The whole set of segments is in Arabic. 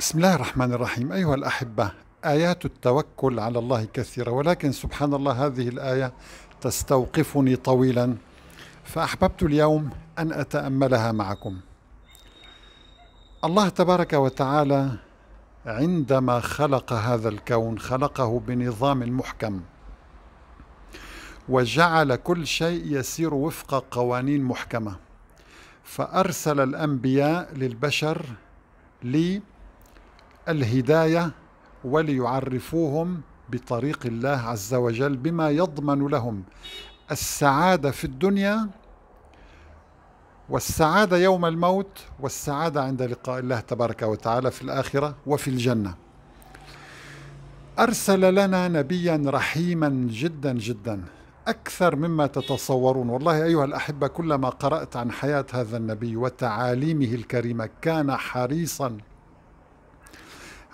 بسم الله الرحمن الرحيم أيها الأحبة آيات التوكل على الله كثيرة ولكن سبحان الله هذه الآية تستوقفني طويلا فأحببت اليوم أن أتأملها معكم الله تبارك وتعالى عندما خلق هذا الكون خلقه بنظام محكم وجعل كل شيء يسير وفق قوانين محكمه فارسل الانبياء للبشر لي الهداية وليعرفوهم بطريق الله عز وجل بما يضمن لهم السعادة في الدنيا والسعادة يوم الموت والسعادة عند لقاء الله تبارك وتعالى في الآخرة وفي الجنة أرسل لنا نبيا رحيما جدا جدا أكثر مما تتصورون والله أيها الأحبة كلما قرأت عن حياة هذا النبي وتعاليمه الكريمة كان حريصا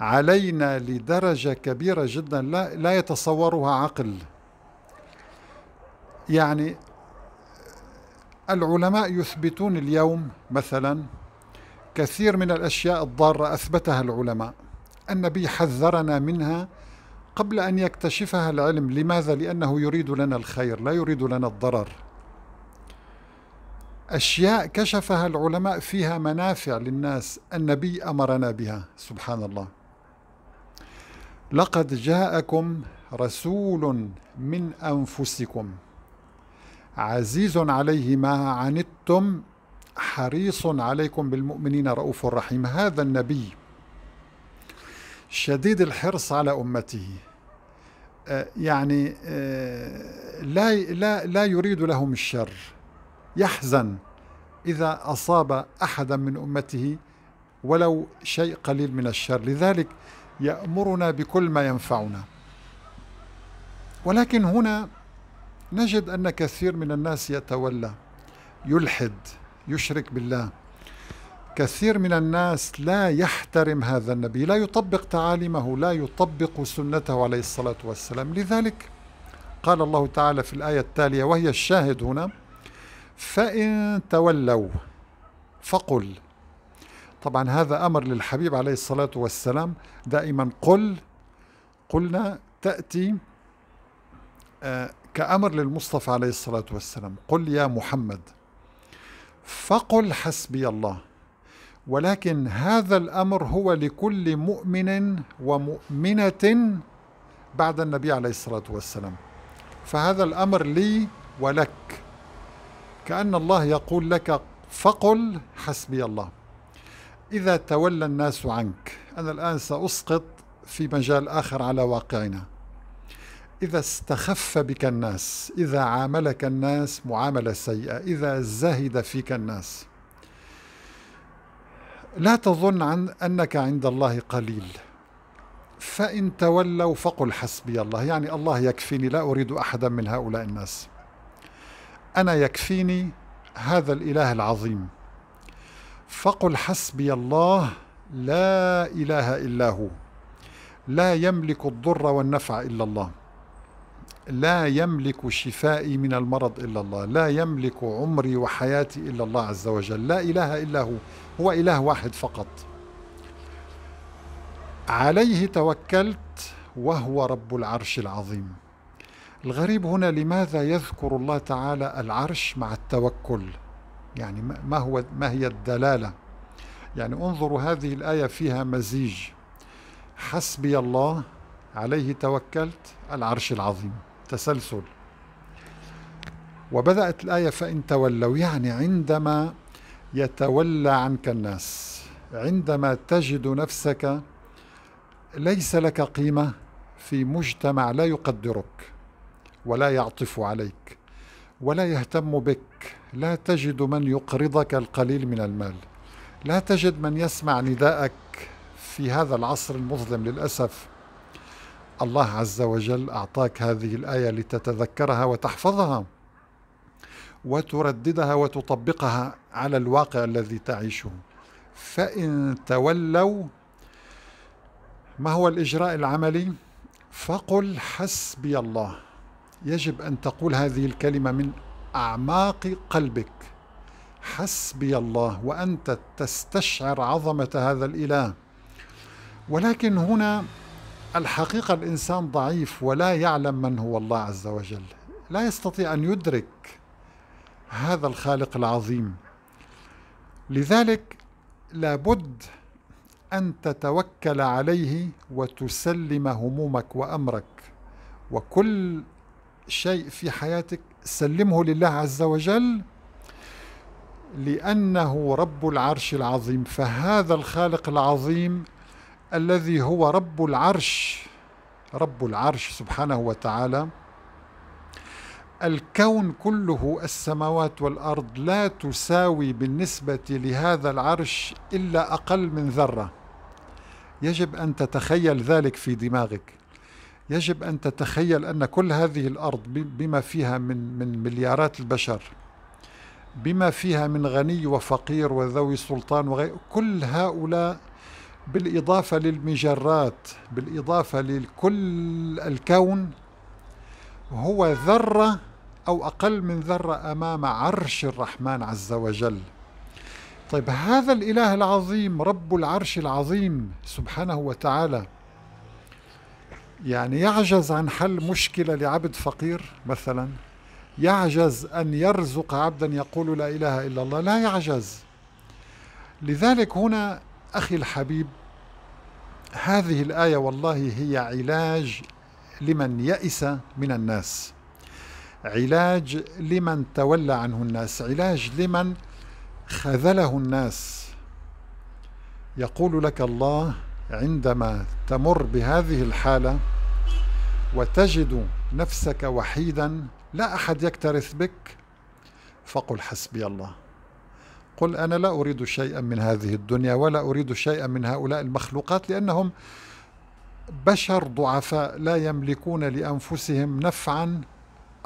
علينا لدرجة كبيرة جدا لا, لا يتصورها عقل يعني العلماء يثبتون اليوم مثلا كثير من الأشياء الضارة أثبتها العلماء النبي حذرنا منها قبل أن يكتشفها العلم لماذا؟ لأنه يريد لنا الخير لا يريد لنا الضرر أشياء كشفها العلماء فيها منافع للناس النبي أمرنا بها سبحان الله لقد جاءكم رسول من أنفسكم عزيز عليه ما عنتم حريص عليكم بالمؤمنين رؤوف رحيم هذا النبي شديد الحرص على أمته آه، يعني آه، لا لا لا يريد لهم الشر يحزن إذا أصاب أحدا من أمته ولو شيء قليل من الشر لذلك يأمرنا بكل ما ينفعنا ولكن هنا نجد أن كثير من الناس يتولى يلحد يشرك بالله كثير من الناس لا يحترم هذا النبي لا يطبق تعاليمه لا يطبق سنته عليه الصلاة والسلام لذلك قال الله تعالى في الآية التالية وهي الشاهد هنا فإن تولوا فقل طبعا هذا أمر للحبيب عليه الصلاة والسلام دائما قل قلنا تأتي آه، كأمر للمصطفى عليه الصلاة والسلام قل يا محمد فقل حسبي الله ولكن هذا الأمر هو لكل مؤمن ومؤمنة بعد النبي عليه الصلاة والسلام فهذا الأمر لي ولك كأن الله يقول لك فقل حسبي الله إذا تولى الناس عنك أنا الآن سأسقط في مجال آخر على واقعنا إذا استخف بك الناس إذا عاملك الناس معاملة سيئة إذا زهد فيك الناس لا تظن عن أنك عند الله قليل فإن تولوا فقل حسبي الله يعني الله يكفيني لا أريد أحدا من هؤلاء الناس أنا يكفيني هذا الإله العظيم فقل حسبي الله لا إله إلا هو لا يملك الضر والنفع إلا الله لا يملك شفائي من المرض إلا الله لا يملك عمري وحياتي إلا الله عز وجل لا إله إلا هو هو إله واحد فقط عليه توكلت وهو رب العرش العظيم الغريب هنا لماذا يذكر الله تعالى العرش مع التوكل يعني ما هو ما هي الدلاله يعني انظروا هذه الايه فيها مزيج حسبي الله عليه توكلت العرش العظيم تسلسل وبدات الايه فان تولوا يعني عندما يتولى عنك الناس عندما تجد نفسك ليس لك قيمه في مجتمع لا يقدرك ولا يعطف عليك ولا يهتم بك لا تجد من يقرضك القليل من المال لا تجد من يسمع نداءك في هذا العصر المظلم للأسف الله عز وجل أعطاك هذه الآية لتتذكرها وتحفظها وترددها وتطبقها على الواقع الذي تعيشه فإن تولوا ما هو الإجراء العملي؟ فقل حسبي الله يجب أن تقول هذه الكلمة من أعماق قلبك حسبي الله وأنت تستشعر عظمة هذا الإله ولكن هنا الحقيقة الإنسان ضعيف ولا يعلم من هو الله عز وجل لا يستطيع أن يدرك هذا الخالق العظيم لذلك لابد أن تتوكل عليه وتسلم همومك وأمرك وكل شيء في حياتك سلمه لله عز وجل لأنه رب العرش العظيم فهذا الخالق العظيم الذي هو رب العرش رب العرش سبحانه وتعالى الكون كله السماوات والارض لا تساوي بالنسبه لهذا العرش الا اقل من ذره يجب ان تتخيل ذلك في دماغك يجب أن تتخيل أن كل هذه الأرض بما فيها من, من مليارات البشر بما فيها من غني وفقير وذوي سلطان وغير كل هؤلاء بالإضافة للمجرات بالإضافة لكل الكون هو ذرة أو أقل من ذرة أمام عرش الرحمن عز وجل طيب هذا الإله العظيم رب العرش العظيم سبحانه وتعالى يعني يعجز عن حل مشكلة لعبد فقير مثلا يعجز أن يرزق عبدا يقول لا إله إلا الله لا يعجز لذلك هنا أخي الحبيب هذه الآية والله هي علاج لمن يئس من الناس علاج لمن تولى عنه الناس علاج لمن خذله الناس يقول لك الله عندما تمر بهذه الحالة وتجد نفسك وحيدا لا أحد يكترث بك فقل حسبي الله قل أنا لا أريد شيئا من هذه الدنيا ولا أريد شيئا من هؤلاء المخلوقات لأنهم بشر ضعفاء لا يملكون لأنفسهم نفعا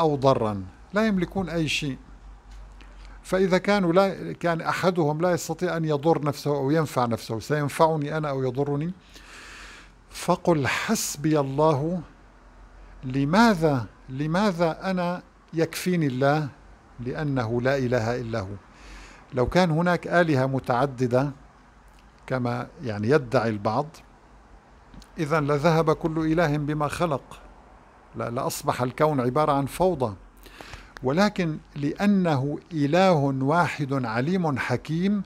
أو ضرا لا يملكون أي شيء فإذا كانوا لا كان أحدهم لا يستطيع أن يضر نفسه أو ينفع نفسه سينفعني أنا أو يضرني فقل حسبي الله لماذا لماذا أنا يكفيني الله لأنه لا إله إلا هو لو كان هناك آلهة متعددة كما يعني يدعي البعض إذا لذهب كل إله بما خلق لأصبح الكون عبارة عن فوضى ولكن لأنه إله واحد عليم حكيم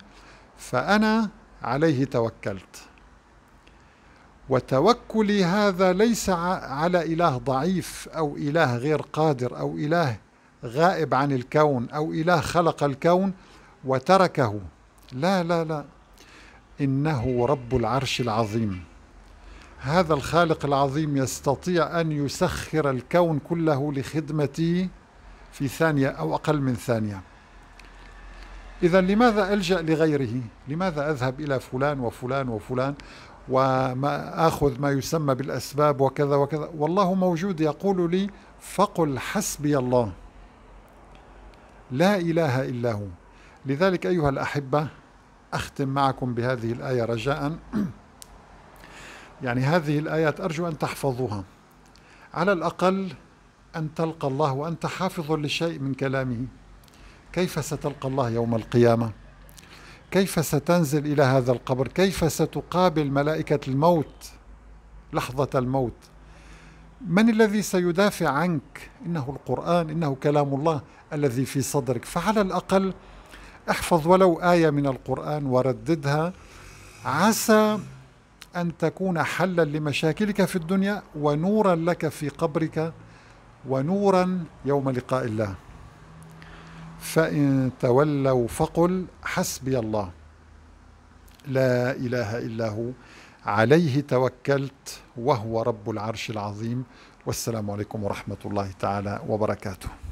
فأنا عليه توكلت وتوكلي هذا ليس على إله ضعيف أو إله غير قادر أو إله غائب عن الكون أو إله خلق الكون وتركه لا لا لا إنه رب العرش العظيم هذا الخالق العظيم يستطيع أن يسخر الكون كله لخدمتي في ثانية أو أقل من ثانية إذا لماذا ألجأ لغيره لماذا أذهب إلى فلان وفلان وفلان وما أخذ ما يسمى بالأسباب وكذا وكذا والله موجود يقول لي فقل حسبي الله لا إله إلا هو لذلك أيها الأحبة أختم معكم بهذه الآية رجاء يعني هذه الآيات أرجو أن تحفظوها على الأقل أن تلقى الله وأنت حافظ لشيء من كلامه كيف ستلقى الله يوم القيامة كيف ستنزل إلى هذا القبر كيف ستقابل ملائكة الموت لحظة الموت من الذي سيدافع عنك إنه القرآن إنه كلام الله الذي في صدرك فعلى الأقل احفظ ولو آية من القرآن ورددها عسى أن تكون حلا لمشاكلك في الدنيا ونورا لك في قبرك ونورا يوم لقاء الله فإن تولوا فقل حسبي الله لا إله إلا هو عليه توكلت وهو رب العرش العظيم والسلام عليكم ورحمة الله تعالى وبركاته